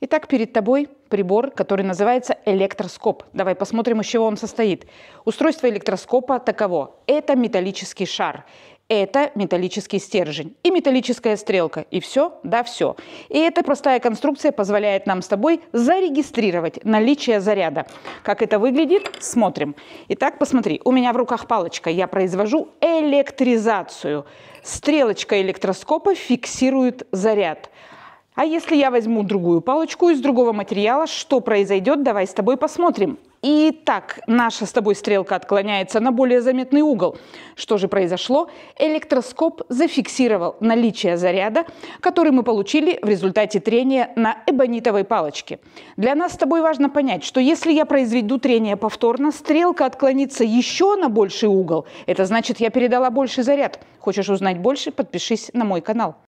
Итак, перед тобой прибор, который называется электроскоп. Давай посмотрим, из чего он состоит. Устройство электроскопа таково. Это металлический шар. Это металлический стержень и металлическая стрелка. И все, да, все. И эта простая конструкция позволяет нам с тобой зарегистрировать наличие заряда. Как это выглядит, смотрим. Итак, посмотри, у меня в руках палочка. Я произвожу электризацию. Стрелочка электроскопа фиксирует заряд. А если я возьму другую палочку из другого материала, что произойдет, давай с тобой посмотрим. Итак, наша с тобой стрелка отклоняется на более заметный угол. Что же произошло? Электроскоп зафиксировал наличие заряда, который мы получили в результате трения на эбонитовой палочке. Для нас с тобой важно понять, что если я произведу трение повторно, стрелка отклонится еще на больший угол. Это значит, я передала больший заряд. Хочешь узнать больше? Подпишись на мой канал.